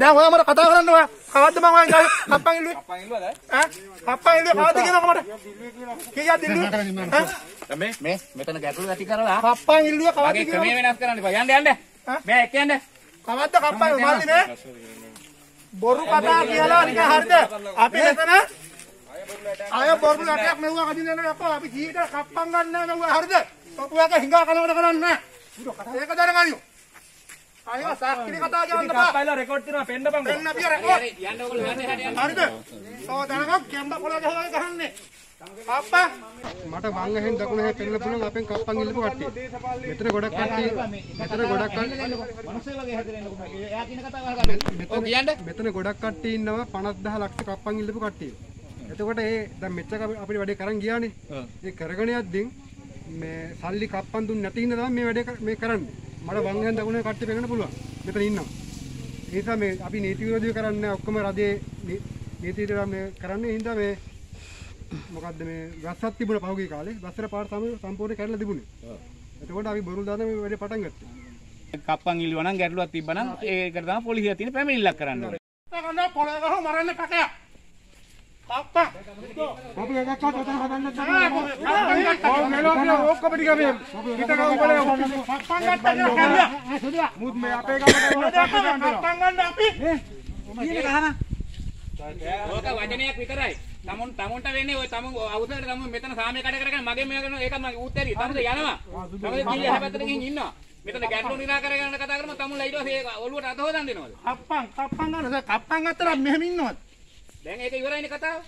දැන් ඔයා මට කතා කරන්න ඔයා කවද්ද මම ඔයා අප්පන් ඉල්ලුවේ අප්පන් ඉල්ලුවද ඈ අප්පන් ඉල්ලුවේ කවද්ද කියනවා මට කීයා දිල්ලුවේ මේ මේ මෙතන ගැටලු ඇති කරලා අප්පන් ඉල්ලුවේ කවද්ද කියනවා මගේ ක්‍රමය වෙනස් කරන්න එපා යන්න යන්න මෑ එක්ක යන්න කවද්ද අප්පන් මාදි නේ බොරු කතා කියලා නික හරිද අපි මෙතන අය බොරු ලටයක් නෙවුවා කදින්න නෑ අප්පා අපි ජීවිතේ කප්පන් ගන්න නෑ නෙවුවා හරිද ඔපුවාක හිඟා කනවද කරන්නේ නෑ ඒක දැනගනියෝ අයියෝ සාක්කිලි කතා කියන්න බා. කප්පයිලා රෙකෝඩ් කරනවා පෙන්න බං. පෙන්න පිය රෙකෝඩ්. යන්න ඔගොල්ලෝ යන්න හැට යන්න. හරිද? සෝ දනගම් කැම්බ පොළ ගහලා ගහන්නේ. අප්පා මට වංග හෙන් දකුණ හැ පෙන්නලා තුනම අපෙන් කප්පන් ඉල්ලපු කට්ටිය. මෙතන ගොඩක් කට්ටිය මෙතන ගොඩක් කට්ටිය මනුස්සයලගේ හැදෙන්නේ කොහොමද? එයා කියන කතාව අහගන්න. ඔව් කියන්න. මෙතන ගොඩක් කට්ටිය ඉන්නවා 50000 ලක්ෂ කප්පන් ඉල්ලපු කට්ටිය. එතකොට ඒ දැන් මෙච්චර අපිට වැඩේ කරන් ගියානේ. ඒ කරගෙන යද්දී මේ සල්ලි කප්පන් දුන්න නැති ඉන්න තමයි මේ වැඩේ මේ කරන්නේ. මට වංගයන් දකුණේ කට්ටිය පෙන්වන්න පුළුවන්. මෙතන ඉන්නවා. ඒ නිසා මේ අපි නීති විරෝධී කරන්නේ ඔක්කොම රජයේ නීතියට මේ කරන්නේ හින්දා මේ මොකද්ද මේ වැස්සක් තිබුණා පහුගිය කාලේ. වැස්සට පාට තමයි සම්පූර්ණ කැඩලා තිබුණේ. එතකොට අපි බොරුල් දාන මේ වැඩේ පටන් ගත්තා. කප්පන් ඉල්ලුවා නම් ගැටලුවක් තිබ්බනම් ඒකට තමයි පොලිසිය තියෙන පැමිණිල්ලක් කරන්න ඕනේ. මරන්න පොළේ ගහුව මරන්න කකයක්. ඔබ එකක්වත් ඔතන හදන්න බෑ. ඔක්කොම ටික මේ හිතක උඹලේ පප්පන් ගත්තා කියලා කල්ලා. මුත් මේ අපේ ගමන පප්පන් ගන්න අපි. ඊට ගහන. ඕක වචනයක් විතරයි. තමුන් තමුන්ට වෙන්නේ ඔය තමුන් අවුසලට තමුන් මෙතන සාමය කඩ කරගෙන මගේ මේ කරන ඒක මගේ උත්තරී. තමුන්ද යනවා. තමුන්ද කීය හැපැත්තට ගිහින් ඉන්නවා. මෙතන ගැටලු නිරා කරගෙන කතා කරමු තමුන්ලා ඊට පස්සේ ඔළුවට අත හොදන් දෙනවද? කප්පන් කප්පන් ගන්නද කප්පන් ගත්තට මෙහෙම ඉන්නවද? දැන් ඒක ඉවරයිනේ කතාව.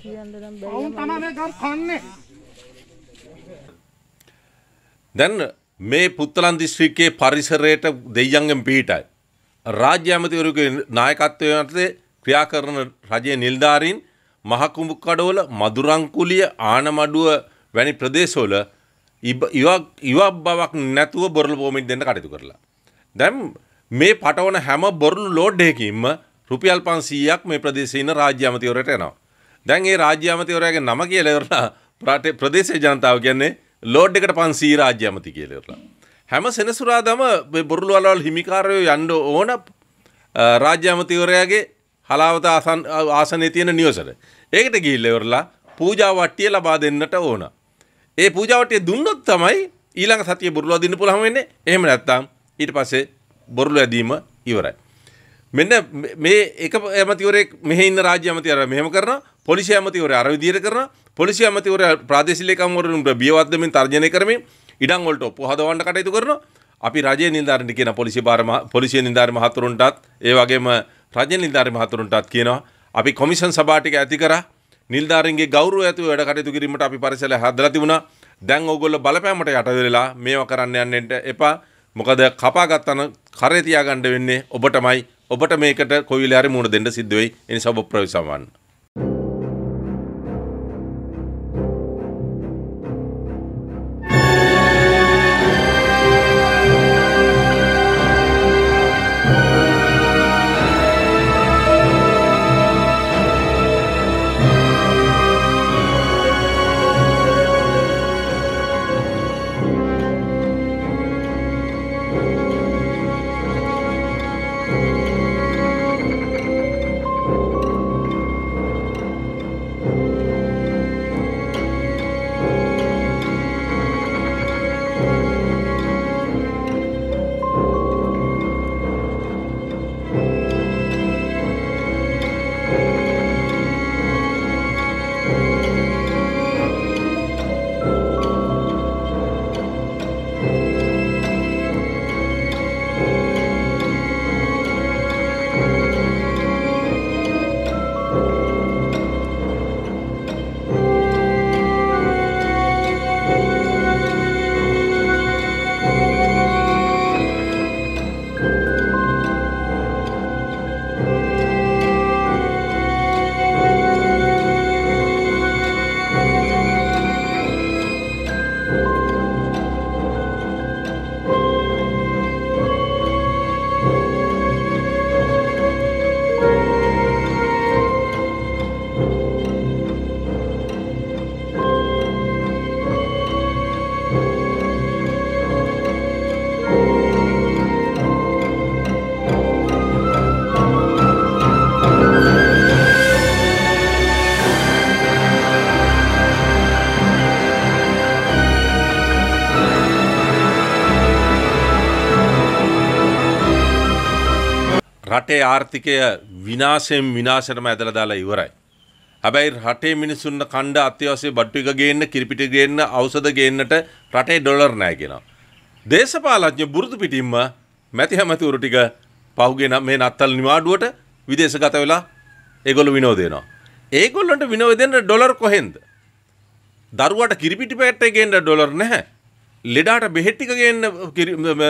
කියන්න නම් බැහැ. වුන් තමයි මේ ගම් කන්නේ. දැන් මේ පුත්තලන් දිස්ත්‍රික්කයේ පරිසරයට දෙයියන්ගෙන් පිටයි. රාජ්‍ය ඇමතිවරුගේ නායකත්වය යටතේ ක්‍රියා කරන රජයේ නිලධාරීන් මහකුඹුකඩවල මදුරංකුලිය ආනමඩුව වැනි ප්‍රදේශවල ඉවක් බවක් නැතුව බොරළු බෝමින් දෙන්න කටයුතු කරලා. දැන් මේ පටවන හැම බොරළු ලෝඩ් එකකින්ම රුපියල් 500ක් මේ ප්‍රදේශයේ ඉන්න රාජ්‍ය අමතිවරයට යනවා. දැන් ඒ රාජ්‍ය අමතිවරයාගේ නම කියලා ඉවරලා ප්‍රදේශයේ ජනතාව කියන්නේ ලෝඩ් එකට 500 රාජ්‍ය අමති කියලා ඉවරලා. හැම සෙනසුරාදාම මේ බොරළු වලවල් හිමිකාරයෝ යන්න ඕන රාජ්‍ය අමතිවරයාගේ හලාවත ආසනයේ තියෙන නිවසට. ඒකට ගිහිල්ලා ඉවරලා පූජා වට්ටිය ලබා දෙන්නට ඕන. ඒ පූජා වට්ටිය දුන්නොත් තමයි ඊළඟ සතියේ බොරළු අදින්න පුළුවන් වෙන්නේ. එහෙම නැත්නම් ඊට පස්සේ බොරළු ඇදීම ඉවරයි. මෙන්න මේ එක ඇමතිවරෙක් මෙහ ඉන්න රාජ්‍ය ඇමතිවරයා මෙහෙම කරනවා පොලිසිය ඇමතිවරයා අර විදිහට කරනවා පොලිසිය ඇමතිවරයා ප්‍රාදේශීය ලේකම්වරුන්ට බියවද්දමින් තර්ජනය කරමින් ඉඩම් වලට ඔප්පු හදවන්න කටයුතු කරනවා අපි රජයේ නිලධාරීන්ට කියන පොලිසිය බාර පොලිසිය නිලධාරී මහතුරුන්ටත් ඒ වගේම රජ්‍ය නිලධාරී මහතුරුන්ටත් කියනවා අපි කොමිෂන් සභා ටික ඇති කරා නිලධාරීන්ගේ ගෞරවය ඇතුව වැඩ කටයුතු කිරීමට අපි පරිසරය හදලා තිබුණා දැන් ඕගොල්ලෝ බලපෑමට යට වෙලා මේවා කරන්න යන්න එපා මොකද කපා ගත්තන කරේ තියාගන්න වෙන්නේ ඔබටමයි ඔබට මේකට කොවිලාරි මුණ දෙන්න සිද්ධ වෙයි. ඒ නිසා ඔබ ප්‍රවේශමවන්න. රටේ ආර්ථිකය විනාශයෙන් විනාශයටම ඇදලා දාලා ඉවරයි. හැබැයි රටේ මිනිසුන්ට කණ්ඩ අත්‍යවශ්‍ය බට්ටු එක ගේන්න, කිරිපිටි ගේන්න, ඖෂධ ගේන්නට රටේ ඩොලර් නැහැ කියනවා. දේශපාලඥ බුරුදු පිටින්ම මැති හැමතිවරු ටික පහුගිය මේ නත්තල් නිවාඩුවට විදේශගත වෙලා ඒගොල්ලෝ විනෝදේනවා. ඒගොල්ලන්ට විනෝදෙන්න ඩොලර් කොහෙන්ද? දරුවට කිරිපිටි පැට්ටේ ගේන්න ඩොලර් නැහැ. ලෙඩාට බෙහෙත් ටික ගේන්න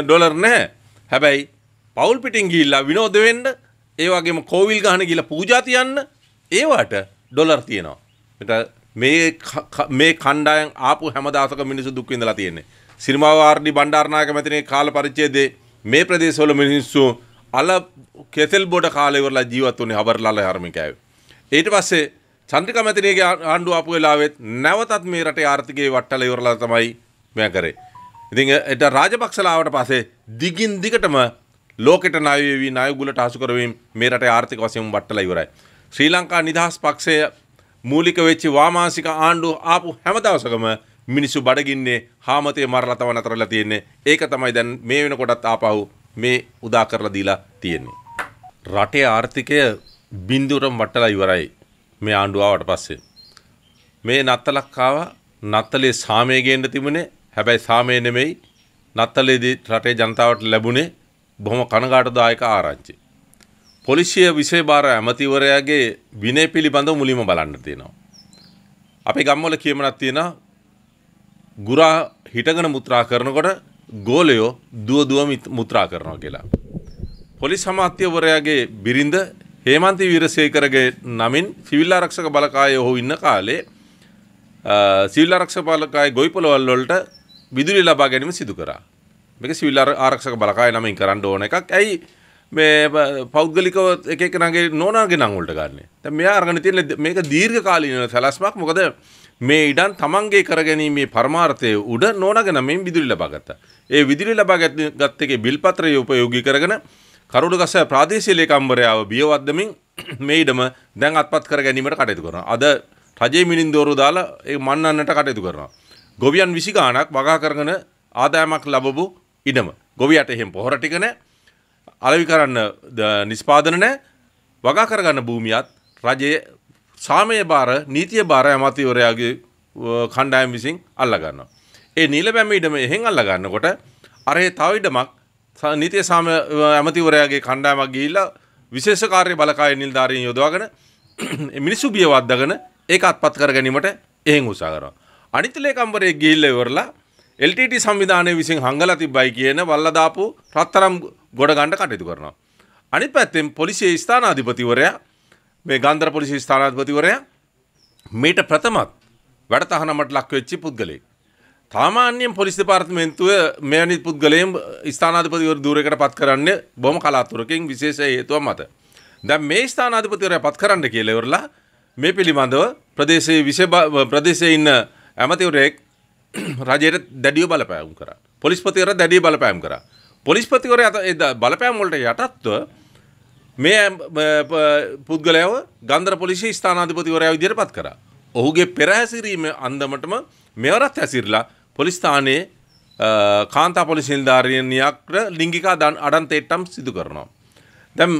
ඩොලර් නැහැ. හැබැයි පවුල් පිටින් ගිහිල්ලා විනෝද වෙන්න ඒ වගේම කෝවිල් ගහන ගිහිල්ලා පූජා තියන්න ඒවට ඩොලර් තියෙනවා. මෙතන මේ මේ කණ්ඩායම් ආපු හැමදාසක මිනිස්සු දුක් විඳලා තියෙන්නේ. සිරිමාව ආර්.ඩී බණ්ඩාරනායක මැතිණියේ කාල පරිච්ඡේදයේ මේ ප්‍රදේශවල මිනිස්සු අල කෙතෙල් බොඩ කාලේ ඉවරලා ජීවත් වුණේ හබරලාල ආර්මිකයව. ඊට පස්සේ චන්ද්‍රිකා මැතිණියගේ ආණ්ඩුව ආපු වෙලාවෙත් නැවතත් මේ රටේ ආර්ථිකයේ වට්ටල ඉවරලා තමයි මෙයා කරේ. ඉතින් ඒට රාජපක්ෂලාවට පස්සේ දිගින් දිගටම ලෝකෙට ණය වී ණයගුලට හසු කරවීම මේ රටේ ආර්ථික වශයෙන් වටලා ඉවරයි. ශ්‍රී ලංකා නිදහස් පක්ෂය මූලික වෙච්ච වාමාංශික ආණ්ඩුව ආපු හැම දවසකම මිනිස්සු බඩගින්නේ හාමතේ මරලා තව නතරලා තියෙන්නේ. ඒක තමයි දැන් මේ වෙනකොටත් ආපහු මේ උදා කරලා දීලා තියෙන්නේ. රටේ ආර්ථිකය බින්දුවටම වටලා ඉවරයි මේ ආණ්ඩුව ආවට පස්සේ. මේ නත්තලක් ආවා නත්තලේ සාමය ගේන්න තිබුණේ හැබැයි සාමය නෙමෙයි නත්තලේදී රටේ ජනතාවට ලැබුණේ බොහොම කනගාටුදායක ආරංචි. පොලිසිය විෂය භාර ඇමතිවරයාගේ විනය පිළිබඳව මුලින්ම බලන්න තියෙනවා. අපේ ගම්වල කියමනක් තියෙනවා ගුරා හිටගෙන මුත්‍රා කරනකොට ගෝලයෝ දුව දුව මුත්‍රා කරනවා කියලා. පොලිස් අමාත්‍යවරයාගේ බිරිඳ හේමන්ති වීරසේකරගේ නමින් සිවිල් ආරක්ෂක බලකාය ඔහු ඉන්න කාලේ සිවිල් ආරක්ෂක බලකාය ගොවිපළවල් වලට විදුලිය ලබා ගැනීම සිදු කරා. මේක සිවිල් ආරක්ෂක බලකාය නමින් කරන්න ඕන එකක්. ඇයි මේ පෞද්ගලිකව එක එකනගේ නෝනාගේ නම් වලට ගන්න. දැන් මෙයා අරගෙන තියෙන මේක දීර්ඝ කාලීන සැලැස්මක්. මොකද මේ ඉඩම් තමන්ගේ කරගැනීමේ පරමාර්ථය උඩ නෝනාගේ නමින් විදුලි ලබා ගත්තා. ඒ විදුලි ලබා ගත් එකේ බිල් පත්‍රය උපයෝගී කරගෙන කරුණුගස ප්‍රාදේශීය ලේකම්වරයාව බියවද්දමින් මේ ඉඩම දැන් අත්පත් කර ගැනීමට කටයුතු කරනවා. අද රජයේ මිනින්දෝරු දාලා ඒ මන්නන්නට කටයුතු කරනවා. ගොවියන් 20 ගාණක් වගා කරගෙන ආදායමක් ලැබබු ඉඩම ගොවියට එහෙම පොහොර ටික නෑ අලවි කරන්න නිස්පාදන නෑ වගා කරගන්න භූමියත් රජයේ සාමය බාර නීතිය බාර ඇමතිවරයාගේ කණ්ඩායම් විසින් අල්ලගන්නවා. ඒ නිල බැම ඉඩම එහෙන් අල්ලගන්නකොට අරේ තව ඉඩමක් නීතිය සාම ඇමතිවරයාගේ කණ්ඩායමක් ගිහිල්ලා විශේෂ කාර්ය බලකාය නිලධාරීන් යොදවාගෙන මිනිසු බිය වද්දාගෙන ඒක අත්පත් කර ගැනීමට එහෙන් උත්සාහ කරනවා. අනිත් ලේකම්වරයෙක් ගිහිල්ලා ඉවරලා එල්ටට සංවිධානය විසින් හංගල තිබ්බයි කියන වල්ලදාපු රත්තරම් ගොඩගණ්ඩ කටයුතු කරනවා. අනි පැත්තෙන් පොලිසිය ස්ථානාධිපතිවරයා මේ ගන්දර පොලිසි ස්ථානාධපතිවරයා මේට ප්‍රථමත් වැඩතහනමට ලක්වෙච්චි පුද්ගලෙක්. තාමාන්‍යයෙන් පොලිස් දෙපාර්තමේන්තුව මෙයනි පුද්ගලයෙන් ස්ථානාධපතිවර දූරකට පත් කරන්න බොම කලාතුරකින් විශේෂ හේතුව මත. දැ මේ ස්ථානාධිපතිවරය පත් කරන්න කියලෙවරලා මේ පිළිබඳව ප්‍රදේශයේ ප්‍රදේශය ඉන්න ඇමතිවරයෙක් රජයට දැඩිය බලපෑම් කර පොලිස්පතිකර දැඩිය බලපෑම් කර පොලිස්පතිකර ඇත බලපෑම්වලට යටත්ව මේ පුද්ගලයව ගන්දර පොලිසි ස්ථානාධිපතිවරයා විදිහට පත් කරා. ඔහුගේ පෙරහැසිරීම අන්දමටම මෙවරත් හැසිරලා පොලිස් ස්ථානයේ කාන්තා පොලිස් නිලධාරිනියක්ට ලිංගික අඩන්තේට්ටම් සිදු කරනවා. දැන්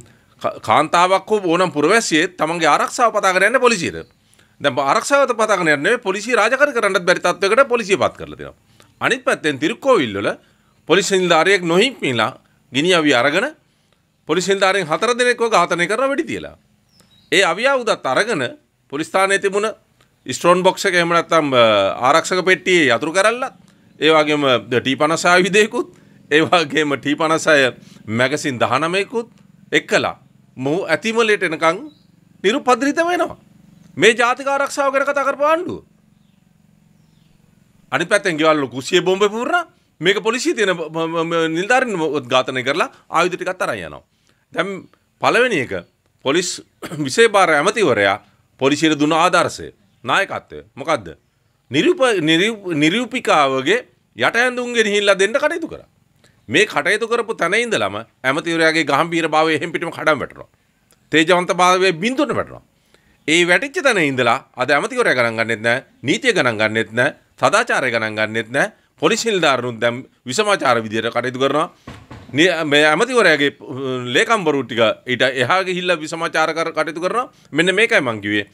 කාන්තාවක් හෝ ඕනම් පුරවැසියෙක් තමන්ගේ ආරක්ෂාව පතා කරන්න පොලිසියට. දැන් ආරක්ෂාවත පතාගෙන යන්නේ පොලිසිය රාජකාරී කරන්නත් බැරි තත්වයකට පොලිසිය පත් කරලා තියෙනවා. අනිත් පැත්තෙන් තිරුක්කෝවිල් වල පොලිසි නිලධාරියෙක් නොහික්මිලා ගිනිඅවි අරගෙන පොලිසි නිලධාරීන් හතර දෙනෙක්ව ඝාතනය කරලා වෙඩි තියලා. ඒ අවියවුදත් අරගෙන පොලිස් ස්ථානයේ තිබුණ ස්ටෝන් බොක්ස් එක එහෙම නැත්නම් ආරක්ෂක පෙට්ටියේ යතුරු කරල්ලත් ඒ වගේම T56 විදේකුත් ඒ වගේම T56 මැගසින් 19 කුත් එක්කලා මොහු ඇතිමලයට එනකන් නිරුපද්‍රිත වෙනවා. මේ ජාතික ආරක්ෂාව ගැන කතා කරපු ආණ්ඩුව. අනිත් පැත්තෙන් ගෙවල් ලොකු සිය බෝම්බ පුරන මේක පොලිසිය තියෙන නිලධාරීන් ඝාතනය කරලා ආයුධ ටිකක් අරන් යනවා. දැන් පළවෙනි එක පොලිස් විශේෂ භාර ඇමතිවරයා පොලිසියට දුන ආදර්ශය නායකත්වය මොකද්ද? නිරූප නිරූපිකාවගේ යට ඇඳුම්ගෙන හිල්ලා දෙන්න කටයුතු කරා. මේ කටයුතු කරපු තැන ඉඳලම ඇමතිවරයාගේ ගහම්බීර භාවය එහෙම් පිටිම කඩම් වැටෙනවා. තේජවන්ත භාවයේ බින්දුවට වැටෙනවා. ඒ වැටිච්ච තැන ඉඳලා අද ඇමතිවරයා ගණන් ගන්නෙත් නැහැ, නීතිය ගණන් ගන්නෙත් නැහැ, සදාචාරය ගණන් ගන්නෙත් නැහැ. පොලිස් නිලධාරීනුත් දැන් විසමාචාර විදියට කටයුතු කරනවා. මේ ඇමතිවරයාගේ ලේකම්වරු ටික ඊට එහා ගිහිල්ලා විසමාචාර කටයුතු කරනවා. මෙන්න මේකයි මං කිව්වේ.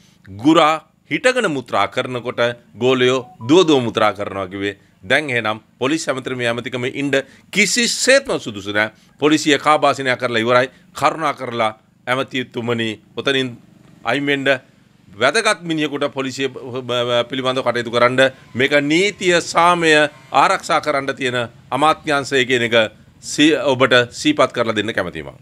ගුරා හිටගෙන මුත්‍රා කරනකොට ගෝලයෝ දුවදුව මුත්‍රා කරනවා කිව්වේ. දැන් එහෙනම් පොලිස් ඇමතිතුමේ ඇමතිකම ඉන්න කිසිසේත්ම සුදුසු නැහැ. පොලිසිය කාබාසිනය කරලා ඉවරයි. කරුණා කරලා ඇමතිතුමනි ඔතනින් අයිමෙන්ඩ වැදගත් මිනිියකුට පොලිසිය පිළිබඳව කටයුතු කරන්න මේක නීතිය සාමය ආරක්ෂා කරන්න තියෙන අමාත්‍යංශය කියන එක ඔබට සීපත් කරලා දෙන්න කැමතිීම.